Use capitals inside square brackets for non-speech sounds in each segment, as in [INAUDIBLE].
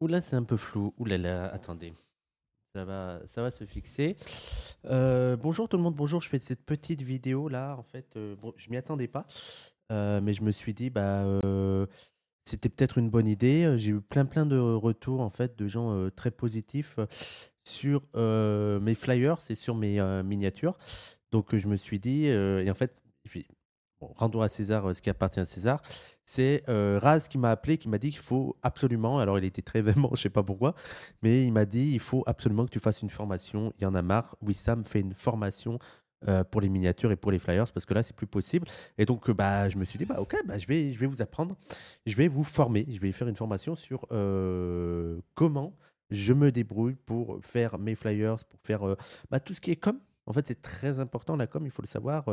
Oula, c'est un peu flou. Oula, là, attendez. Ça va, ça va se fixer. Euh, bonjour tout le monde, bonjour. Je fais cette petite vidéo là. En fait, euh, je m'y attendais pas. Euh, mais je me suis dit, bah, c'était peut-être une bonne idée. J'ai eu plein, plein de retours en fait de gens très positifs sur mes flyers et sur mes miniatures. Donc, je me suis dit, et en fait, rendons à César euh, ce qui appartient à César. C'est euh, Raz qui m'a appelé, qui m'a dit qu'il faut absolument, alors il était très vêtement, [LAUGHS] je ne sais pas pourquoi, mais il m'a dit il faut absolument que tu fasses une formation. Il y en a marre. Wissam fait une formation euh, pour les miniatures et pour les flyers parce que là c'est plus possible et donc bah je me suis dit bah ok bah, je vais je vais vous apprendre je vais vous former je vais faire une formation sur comment je me débrouille pour faire mes flyers pour faire bah, tout ce qui est comme en fait, c'est très important la com, il faut le savoir.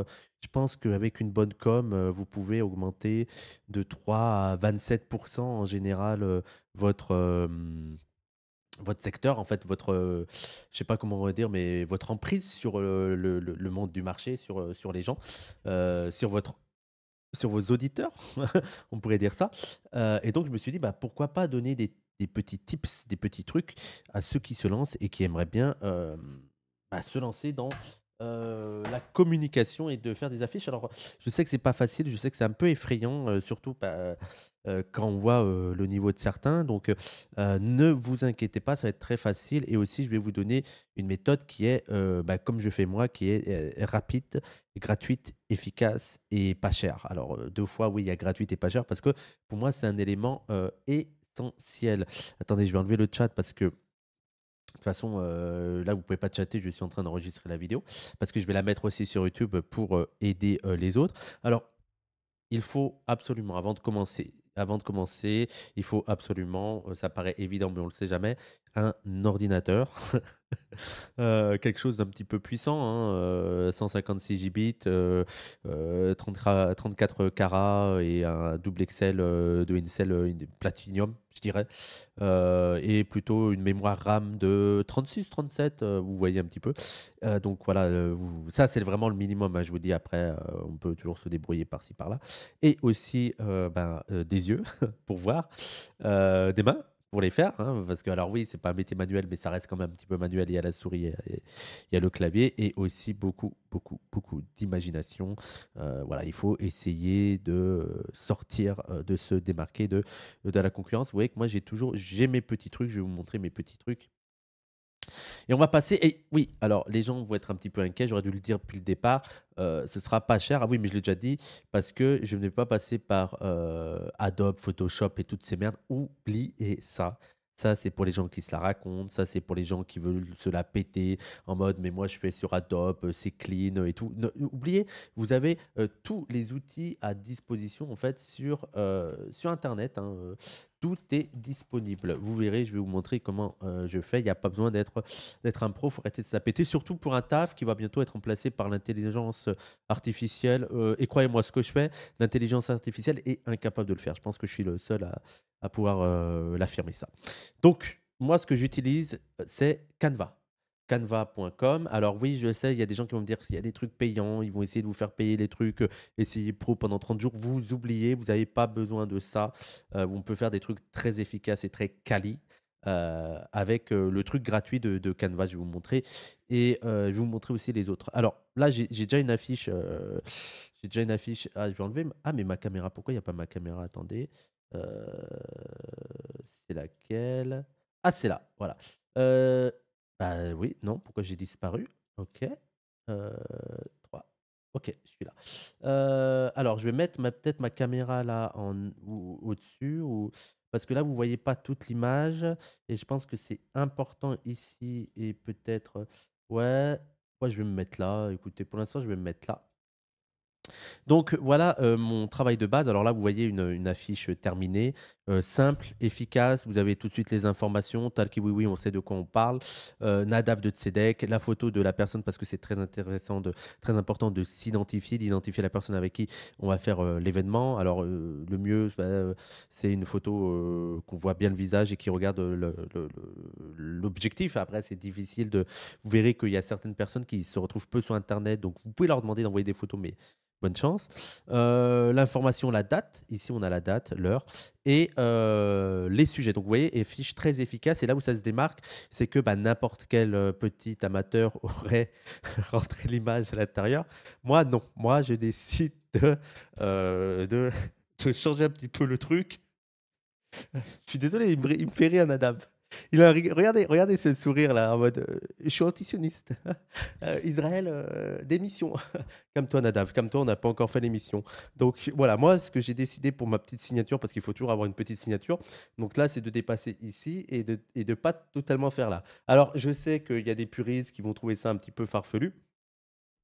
Je pense qu'avec une bonne com, vous pouvez augmenter de 3 à 27% en général votre votre secteur, en fait, votre, je sais pas comment on va dire, mais votre emprise sur le, monde du marché, sur, sur les gens, sur votre sur vos auditeurs, [LAUGHS] on pourrait dire ça. et donc, je me suis dit, bah, pourquoi pas donner des, petits tips, des petits trucs à ceux qui se lancent et qui aimeraient bien à se lancer dans euh, la communication et de faire des affiches. Alors, je sais que c'est pas facile, je sais que c'est un peu effrayant, euh, surtout euh, quand on voit le niveau de certains. Donc, ne vous inquiétez pas, ça va être très facile. Et aussi, je vais vous donner une méthode qui est, bah, comme je fais moi, qui est rapide, gratuite, efficace et pas chère. Alors, deux fois, oui, il y a gratuite et pas chère parce que pour moi, c'est un élément essentiel. Attendez, je vais enlever le chat parce que de toute façon, euh, là, vous pouvez pas chatter, je suis en train d'enregistrer la vidéo, parce que je vais la mettre aussi sur YouTube pour euh, aider euh, les autres. Alors, il faut absolument, avant de commencer, avant de commencer, il faut absolument, ça paraît évident, mais on ne le sait jamais, un ordinateur, [LAUGHS] euh, quelque chose d'un petit peu puissant, 156 gigabits, 34 carats et un double Excel euh, de Incel euh, Platinum, je dirais, et plutôt une mémoire RAM de 36, 37, vous voyez un petit peu. donc voilà, ça c'est vraiment le minimum, hein, je vous dis, après on peut toujours se débrouiller par-ci par-là. Et aussi ben, des yeux [LAUGHS] pour voir, des mains pour les faire. Hein, parce que, alors oui, c'est pas un métier manuel, mais ça reste quand même un petit peu manuel. Il y a la souris, il y a le clavier et aussi beaucoup, beaucoup, beaucoup d'imagination. Euh, voilà, il faut essayer de euh, sortir, euh, de se démarquer de, de la concurrence. Vous voyez que moi, j'ai toujours, j'ai mes petits trucs. Je vais vous montrer mes petits trucs. Et on va passer. Et oui, alors les gens vont être un petit peu inquiets, j'aurais dû le dire depuis le départ. Euh, ce sera pas cher. Ah oui, mais je l'ai déjà dit, parce que je ne vais pas passer par euh, Adobe, Photoshop et toutes ces merdes. Oubliez ça. Ça, c'est pour les gens qui se la racontent. Ça, c'est pour les gens qui veulent se la péter en mode mais moi je fais sur Adobe, euh, c'est clean euh, et tout. oubliez, vous avez euh, tous les outils à disposition en fait sur, sur Internet. Hein, tout est disponible. Vous verrez, je vais vous montrer comment je fais. Il n'y a pas besoin d'être un pro, pour arrêter de se la péter, surtout pour un taf qui va bientôt être remplacé par l'intelligence artificielle. et croyez-moi, ce que je fais, l'intelligence artificielle est incapable de le faire. Je pense que je suis le seul à, à pouvoir euh, l'affirmer ça. Donc, moi, ce que j'utilise, c'est Canva. Canva.com. Alors oui, je sais, il y a des gens qui vont me dire qu'il y a des trucs payants, ils vont essayer de vous faire payer des trucs, euh, essayer pro pendant 30 jours. Vous oubliez, vous n'avez pas besoin de ça. Euh, on peut faire des trucs très efficaces et très quali. Euh, avec euh, le truc gratuit de, Canva, je vais vous montrer. Et euh, je vais vous montrer aussi les autres. Alors là, j'ai déjà une affiche. j'ai déjà une affiche. Ah, je vais enlever. Ah, mais ma caméra, pourquoi il n'y a pas ma caméra Attendez. c'est laquelle Ah, c'est là, voilà. bah oui, non, pourquoi j'ai disparu Ok. 3. Ok, je suis là. alors, je vais mettre peut-être ma caméra là en, au-dessus. Ou, parce que là, vous voyez pas toute l'image, et je pense que c'est important ici, et peut-être, ouais, ouais, je vais me mettre là, écoutez, pour l'instant, je vais me mettre là. Donc voilà euh, mon travail de base. Alors là, vous voyez une, affiche terminée, euh, simple, efficace. Vous avez tout de suite les informations. Talki oui oui, on sait de quoi on parle. Euh, Nadav de Tzedek, la photo de la personne parce que c'est très intéressant, très important de s'identifier, d'identifier la personne avec qui on va faire euh, l'événement. Alors le mieux, bah, c'est une photo qu'on voit bien le visage et qui regarde l'objectif. Après, c'est difficile de. Vous verrez qu'il y a certaines personnes qui se retrouvent peu sur Internet, donc vous pouvez leur demander d'envoyer des photos, mais Bonne chance. Euh, l'information, la date. Ici, on a la date, l'heure et euh, les sujets. Donc, vous voyez, et fiche très efficace. Et là où ça se démarque, c'est que bah, n'importe quel euh, petit amateur [LAUGHS] aurait rentré l'image à l'intérieur. Moi, non. Moi, je décide [LAUGHS] de, changer un petit peu le truc. Je suis désolé, il me, fait rire, il regardez, regardez ce sourire là, en mode euh, je suis antisioniste. [LAUGHS] Euh, Israël, euh, démission. [LAUGHS] comme toi, Nadav, comme toi, on n'a pas encore fait l'émission. Donc voilà, moi, ce que j'ai décidé pour ma petite signature, parce qu'il faut toujours avoir une petite signature, donc là, c'est de dépasser ici et de ne et de pas totalement faire là. Alors, je sais qu'il y a des puristes qui vont trouver ça un petit peu farfelu.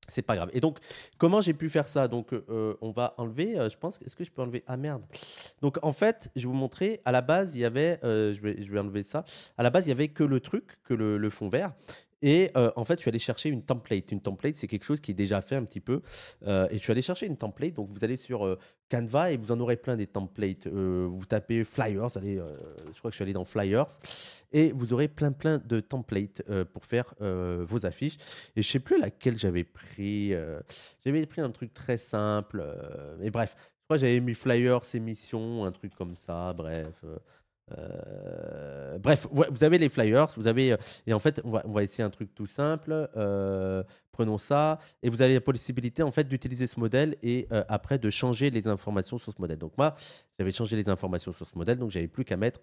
C'est pas grave. Et donc, comment j'ai pu faire ça Donc, euh, on va enlever, euh, je pense, est-ce que je peux enlever Ah merde Donc, en fait, je vais vous montrer, à la base, il y avait, euh, je, vais, je, vais, enlever ça, à la base, il y avait que le truc, que le fond vert. Et euh, en fait, tu allé chercher une template. Une template, c'est quelque chose qui est déjà fait un petit peu. Euh, et tu allé chercher une template. Donc, vous allez sur euh, Canva et vous en aurez plein des templates. vous tapez Flyers. Allez, je crois que je suis allé dans Flyers. Et vous aurez plein, plein de templates pour faire vos affiches. Et je ne sais plus laquelle j'avais pris. j'avais pris un truc très simple. mais bref, je crois que j'avais mis Flyers, émission un truc comme ça. Bref. Euh, bref, vous avez les flyers, vous avez euh, et en fait on va, on va essayer un truc tout simple. Euh, prenons ça et vous avez la possibilité en fait d'utiliser ce modèle et après de changer les informations sur ce modèle. Donc moi j'avais changé les informations sur ce modèle, donc j'avais plus qu'à mettre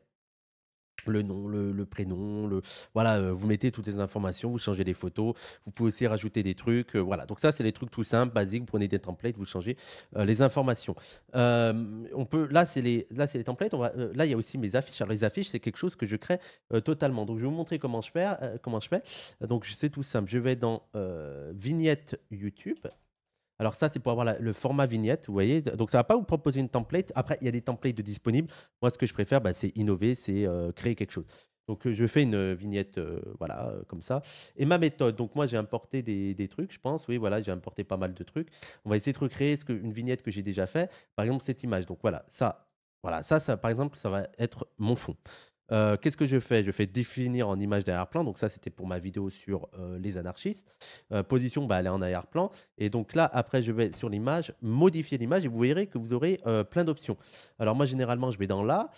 le nom, le, prénom, le voilà, euh, vous mettez toutes les informations, vous changez les photos, vous pouvez aussi rajouter des trucs, euh, voilà. Donc ça, c'est les trucs tout simples, basiques. Vous prenez des templates, vous changez euh, les informations. on peut, là, c'est les, là, c'est les templates. On là, il y a aussi mes affiches. Alors les affiches, c'est quelque chose que je crée totalement. Donc je vais vous montrer comment je fais, comment je fais. Donc c'est tout simple. Je vais dans vignette YouTube alors ça, c'est pour avoir le format vignette, vous voyez. Donc ça va pas vous proposer une template. Après, il y a des templates disponibles. Moi, ce que je préfère, bah, c'est innover, c'est euh, créer quelque chose. Donc euh, je fais une euh, vignette, voilà, comme ça. Et ma méthode, donc moi j'ai importé des, trucs, je pense, oui, voilà, j'ai importé pas mal de trucs. On va essayer de recréer ce une vignette que j'ai déjà fait, par exemple cette image. Donc voilà, ça, voilà, ça, ça, par exemple, ça va être mon fond. Euh, qu'est-ce que je fais Je fais définir en image d'arrière-plan. Donc ça, c'était pour ma vidéo sur euh, les anarchistes. Euh, position, bah, elle est en arrière-plan. Et donc là, après, je vais sur l'image, modifier l'image et vous verrez que vous aurez plein d'options. Alors moi, généralement, je vais dans là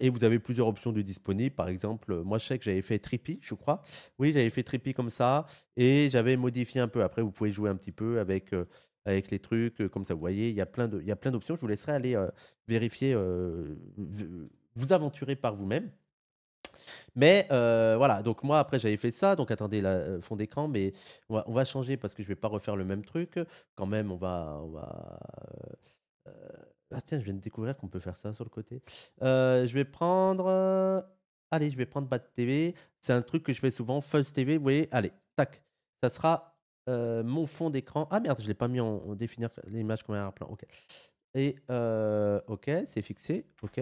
et vous avez plusieurs options de disponibles. Par exemple, moi, je sais que j'avais fait Trippy, je crois. Oui, j'avais fait Trippy comme ça et j'avais modifié un peu. Après, vous pouvez jouer un petit peu avec avec les trucs, comme ça, vous voyez, il y a plein d'options. Je vous laisserai aller vérifier, vous aventurer par vous-même. Mais euh, voilà, donc moi après j'avais fait ça, donc attendez, le euh, fond d'écran, mais on va, changer parce que je vais pas refaire le même truc. Quand même, on va. Euh, ah tiens, je viens de découvrir qu'on peut faire ça sur le côté. je vais prendre. allez, je vais prendre Bad TV. C'est un truc que je fais souvent, Fuzz TV, vous voyez. Allez, tac. Ça sera mon fond d'écran. Ah merde, je l'ai pas mis en, définir l'image comme un plan. Ok. Et ok, c'est fixé. Ok.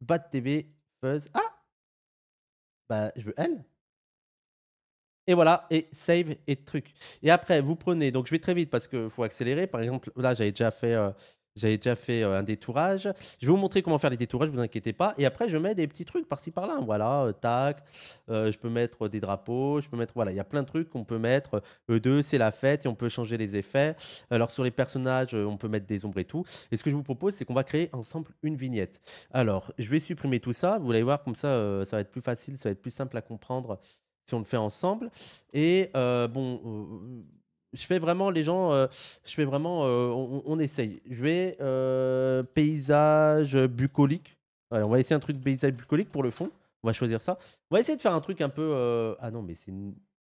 BAT TV Fuzz. Ah Bah, je veux elle. Et voilà, et save et truc. Et après, vous prenez, donc je vais très vite parce qu'il faut accélérer. Par exemple, là, j'avais déjà fait euh, j'avais déjà fait euh, un détourage. Je vais vous montrer comment faire les détourages, vous inquiétez pas. Et après, je mets des petits trucs par-ci par-là. Hein. Voilà, euh, tac. Euh, je peux mettre des drapeaux. Je peux mettre. Voilà, il y a plein de trucs qu'on peut mettre. E2, e c'est la fête et on peut changer les effets. Alors, sur les personnages, on peut mettre des ombres et tout. Et ce que je vous propose, c'est qu'on va créer ensemble une vignette. Alors, je vais supprimer tout ça. Vous allez voir, comme ça, ça va être plus facile, ça va être plus simple à comprendre si on le fait ensemble. Et bon je fais vraiment les gens, euh, je fais vraiment, euh, on, essaye. Je vais euh, paysage bucolique. on va essayer un truc paysage bucolique pour le fond. On va choisir ça. On va essayer de faire un truc un peu. Ah non, mais c'est. Une...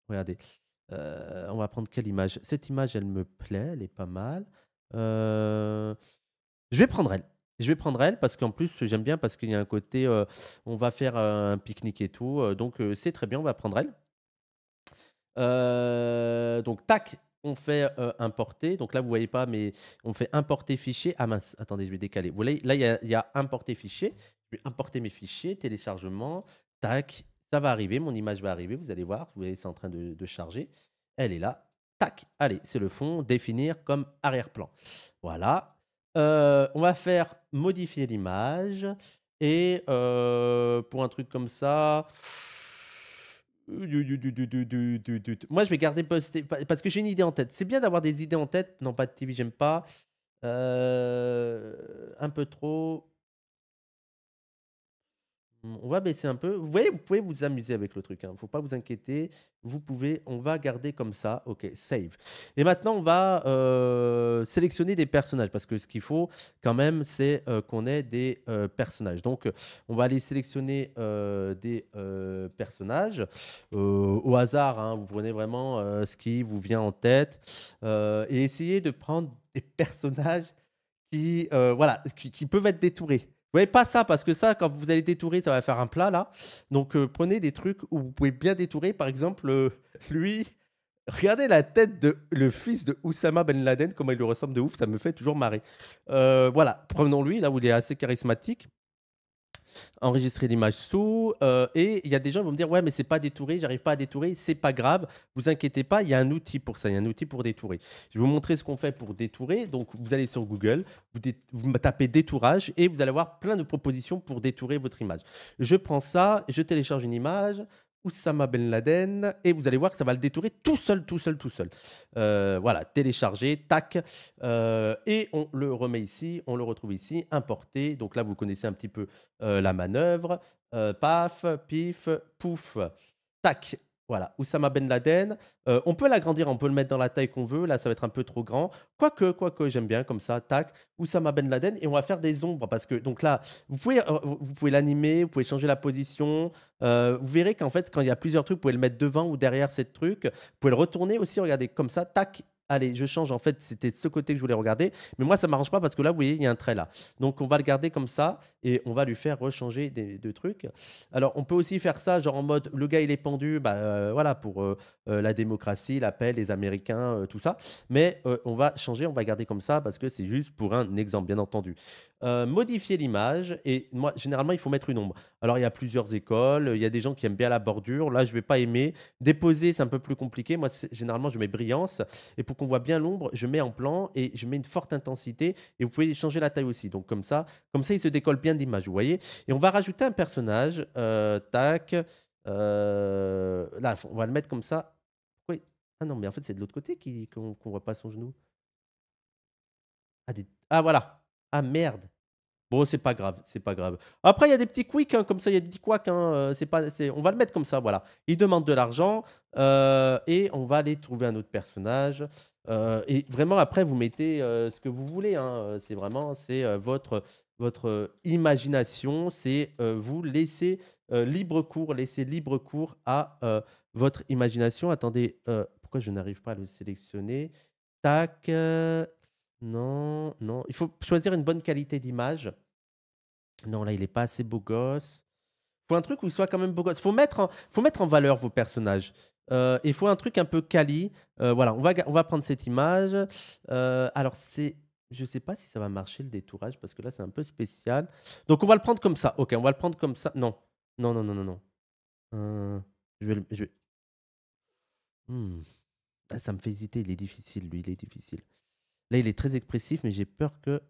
Regardez. on va prendre quelle image Cette image, elle me plaît, elle est pas mal. Je vais prendre elle. Je vais prendre elle parce qu'en plus j'aime bien parce qu'il y a un côté on va faire un pique-nique et tout donc c'est très bien on va prendre elle. Euh, euh, donc, tac, on fait euh, importer. Donc là, vous voyez pas, mais on fait importer fichier. Ah mince, attendez, je vais décaler. Vous voyez, là, il y, a, importer fichier. Je vais importer mes fichiers, téléchargement. Tac, ça va arriver. Mon image va arriver. Vous allez voir. Vous voyez, c'est en train de, charger. Elle est là. Tac, allez, c'est le fond. Définir comme arrière-plan. Voilà. Euh, on va faire modifier l'image. Et pour un truc comme ça. Moi, je vais garder posté parce que j'ai une idée en tête. C'est bien d'avoir des idées en tête. Non, pas de TV, j'aime pas. Euh, un peu trop on va baisser un peu. Vous voyez, vous pouvez vous amuser avec le truc. Il hein. ne faut pas vous inquiéter. Vous pouvez, on va garder comme ça. OK, save. Et maintenant, on va euh, sélectionner des personnages parce que ce qu'il faut quand même, c'est euh, qu'on ait des euh, personnages. Donc, on va aller sélectionner des personnages au hasard. Hein, vous prenez vraiment ce qui vous vient en tête et essayez de prendre des personnages qui, voilà, qui peuvent être détourés voyez pas ça, parce que ça, quand vous allez détourer, ça va faire un plat là. Donc euh, prenez des trucs où vous pouvez bien détourer. Par exemple, euh, lui, regardez la tête de le fils de Oussama Ben Laden, comment il lui ressemble de ouf, ça me fait toujours marrer. Euh, voilà, prenons lui là où il est assez charismatique enregistrer l'image sous. Euh, et il y a des gens qui vont me dire Ouais, mais c'est pas détouré, j'arrive pas à détourer, c'est pas grave, vous inquiétez pas, il y a un outil pour ça, il y a un outil pour détourer. Je vais vous montrer ce qu'on fait pour détourer. Donc, vous allez sur Google, vous, vous tapez détourage et vous allez avoir plein de propositions pour détourer votre image. Je prends ça, je télécharge une image, Oussama Ben Laden, et vous allez voir que ça va le détourer tout seul, tout seul, tout seul. Euh, voilà, téléchargé, tac, euh, et on le remet ici, on le retrouve ici, importé. Donc là, vous connaissez un petit peu euh, la manœuvre. paf, pif, pouf, tac. Voilà, Oussama Ben Laden. Euh, on peut l'agrandir, on peut le mettre dans la taille qu'on veut. Là, ça va être un peu trop grand. Quoique, quoique, j'aime bien comme ça. Tac, Oussama Ben Laden. Et on va faire des ombres parce que, donc là, vous pouvez, euh, vous pouvez l'animer, vous pouvez changer la position. Euh, vous verrez qu'en fait, quand il y a plusieurs trucs, vous pouvez le mettre devant ou derrière ces trucs. Vous pouvez le retourner aussi, regardez, comme ça. Tac, allez, je change. En fait, c'était ce côté que je voulais regarder. Mais moi, ça m'arrange pas parce que là, vous voyez, il y a un trait là. Donc, on va le garder comme ça et on va lui faire rechanger des, trucs. Alors, on peut aussi faire ça, genre en mode, le gars, il est pendu, bah euh, voilà, pour euh, euh, la démocratie, la paix, les Américains, tout ça. Mais on va changer, on va garder comme ça parce que c'est juste pour un exemple, bien entendu. Euh, modifier l'image. Et moi, généralement, il faut mettre une ombre. Alors, il y a plusieurs écoles. Il y a des gens qui aiment bien la bordure. Là, je ne vais pas aimer. Déposer, c'est un peu plus compliqué. Moi, généralement, je mets brillance. Et pour qu'on voit bien l'ombre, je mets en plan et je mets une forte intensité. Et vous pouvez changer la taille aussi. Donc, comme ça, comme ça il se décolle bien d'image. Vous voyez Et on va rajouter un personnage. Euh, tac. Euh, là, on va le mettre comme ça. Ah non, mais en fait, c'est de l'autre côté qu'on voit pas son genou. ah, ah voilà. Ah merde c'est pas grave, c'est pas grave. Après, il y a des petits quicks, hein, comme ça, il y a des petits quacks. Hein, euh, c'est pas, on va le mettre comme ça, voilà. Il demande de l'argent euh, et on va aller trouver un autre personnage. Euh, et vraiment, après, vous mettez ce que vous voulez. Hein, c'est vraiment, c'est votre, votre imagination. C'est vous laisser libre cours, laisser libre cours à votre imagination. Attendez, pourquoi je n'arrive pas à le sélectionner Tac. non, non. Il faut choisir une bonne qualité d'image. Non, là, il n'est pas assez beau gosse. Faut un truc où il soit quand même beau gosse. Faut mettre faut mettre en valeur vos personnages. il euh, faut un truc un peu quali. Euh, voilà, on va, on va prendre cette image. Euh, alors, c'est. Je sais pas si ça va marcher le détourage parce que là, c'est un peu spécial. Donc, on va le prendre comme ça. Ok, on va le prendre comme ça. Non. Non, non, non, non, non. je vais. Hmm. Ah, ça me fait hésiter. Il est difficile, lui. Il est difficile. Là, il est très expressif, mais j'ai peur que.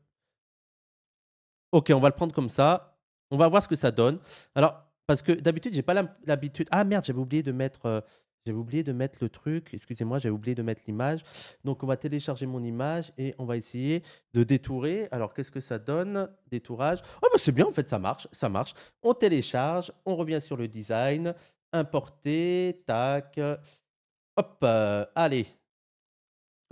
Ok, on va le prendre comme ça. On va voir ce que ça donne. Alors, parce que d'habitude, j'ai pas l'habitude. Ah merde, j'avais oublié de mettre. Euh, j'avais oublié de mettre le truc, excusez-moi, j'avais oublié de mettre l'image. Donc on va télécharger mon image et on va essayer de détourer. Alors qu'est-ce que ça donne Détourage. Oh bah c'est bien en fait, ça marche, ça marche. On télécharge, on revient sur le design, importer, tac. Hop, euh, allez,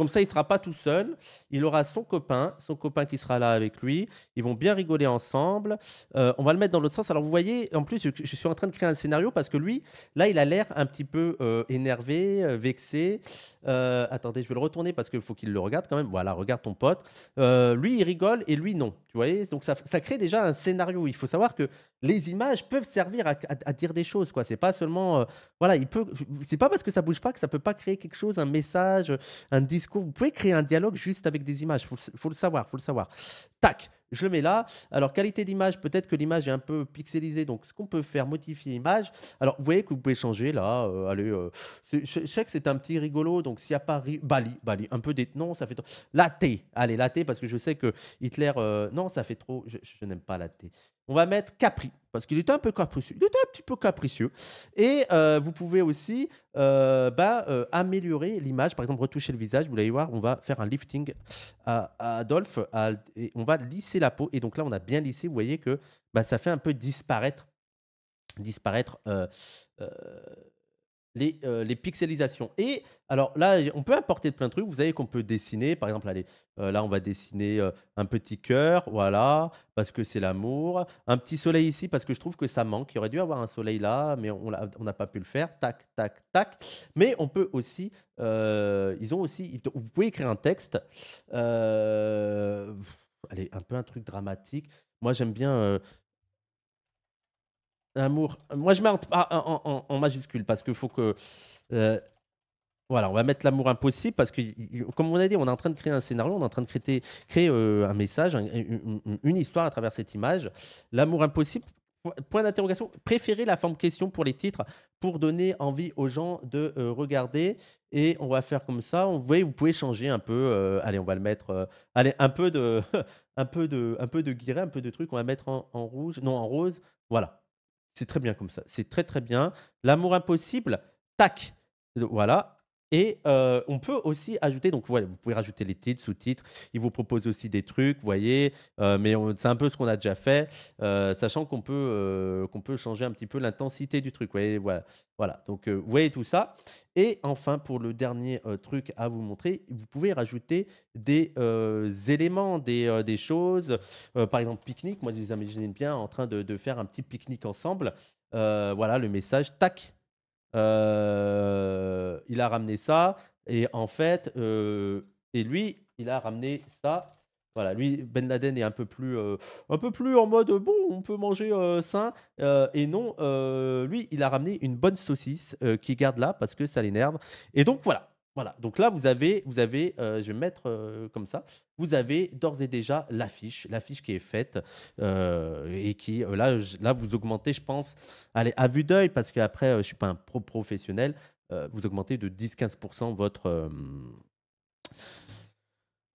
comme ça, il ne sera pas tout seul. Il aura son copain, son copain qui sera là avec lui. Ils vont bien rigoler ensemble. Euh, on va le mettre dans l'autre sens. Alors, vous voyez, en plus, je, suis en train de créer un scénario parce que lui, là, il a l'air un petit peu euh, énervé, euh, vexé. attendez, je vais le retourner parce qu'il faut qu'il le regarde quand même. Voilà, regarde ton pote. lui, il rigole et lui, non. Tu voyez Donc, ça, ça, crée déjà un scénario. Il faut savoir que les images peuvent servir à, dire des choses. quoi. C'est pas seulement. voilà, il peut. C'est pas parce que ça bouge pas que ça peut pas créer quelque chose, un message, un discours vous pouvez créer un dialogue juste avec des images. Faut, faut le savoir, faut le savoir. Tac, je le mets là. Alors, qualité d'image, peut-être que l'image est un peu pixelisée. Donc, ce qu'on peut faire, modifier l'image. Alors, vous voyez que vous pouvez changer là. Euh, allez, euh, je, sais que c'est un petit rigolo. Donc, s'il n'y a pas Bali, Bali, un peu des. ça fait trop. La thé. Allez, la parce que je sais que Hitler. Euh, non, ça fait trop. Je, n'aime pas la thé. On va mettre Capri, parce qu'il est un peu capricieux. Il est un petit peu capricieux. Et vous pouvez aussi ben, améliorer l'image, par exemple retoucher le visage. Vous allez voir, on va faire un lifting à, à Adolphe et on va lisser la peau. Et donc là, on a bien lissé. Vous voyez que bah, ça fait un peu disparaître, disparaître euh, euh, les, euh, les, pixelisations. Et alors là, on peut apporter plein de trucs. Vous savez qu'on peut dessiner, par exemple, allez, là, on va dessiner un petit cœur, voilà, parce que c'est l'amour. Un petit soleil ici, parce que je trouve que ça manque. Il aurait dû avoir un soleil là, mais on n'a pas pu le faire. Tac, tac, tac. Mais on peut aussi, ils ont aussi, vous pouvez écrire un texte allez, un peu un truc dramatique. Moi, j'aime bien euh, l'amour. amour. Euh, moi, je mets en, ah, en, majuscule parce qu'il faut que. Euh, voilà, on va mettre l'amour impossible parce que, comme on a dit, on est en train de créer un scénario, on est en train de créer, un message, une, histoire à travers cette image. L'amour impossible, Point d'interrogation. Préférez la forme question pour les titres pour donner envie aux gens de euh, regarder. Et on va faire comme ça. vous voyez, vous pouvez changer un peu. Euh, allez, on va le mettre. Euh, allez, [LAUGHS] un peu de, un peu de, un peu de guiré, un peu de truc. On va mettre en, en rouge, non en rose. Voilà. C'est très bien comme ça. C'est très très bien. L'amour impossible. Tac. Voilà. Et euh, on peut aussi ajouter, donc voilà, vous pouvez rajouter les titres, sous-titres. Il vous propose aussi des trucs, vous voyez, euh, mais c'est un peu ce qu'on a déjà fait, euh, sachant qu'on peut, qu'on peut changer un petit peu l'intensité du truc. voyez, voilà. voilà. Donc, vous voyez tout ça. Et enfin, pour le dernier truc à vous montrer, vous pouvez rajouter des éléments, des, des choses. par exemple, pique-nique. Moi, je les imagine bien en train de, de faire un petit pique-nique ensemble. voilà, le message, tac, euh, il a ramené ça. Et en fait, euh, et lui, il a ramené ça. Voilà, lui, Ben Laden est un peu plus, euh, un peu plus en mode bon, on peut manger sain. et non, lui, il a ramené une bonne saucisse qui garde là parce que ça l'énerve. Et donc voilà, voilà, donc là, vous avez, vous avez euh, je vais mettre euh, comme ça, vous avez d'ores et déjà l'affiche, l'affiche qui est faite euh, et qui, là, là, vous augmentez, je pense, allez, à vue d'œil, parce qu'après, je ne suis pas un pro professionnel, vous augmentez de 10-15% votre,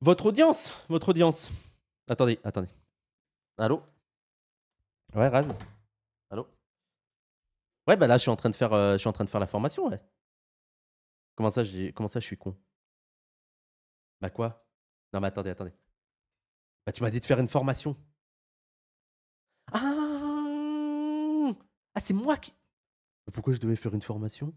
votre audience, votre audience. Attendez, attendez. Allô Ouais, Raz Allô Ouais, bah là, je suis en train de faire, je suis en train de faire la formation, ouais. Comment ça, Comment ça, je suis con Bah quoi Non, mais attendez, attendez. Bah tu m'as dit de faire une formation. Ah Ah, c'est moi qui. Pourquoi je devais faire une formation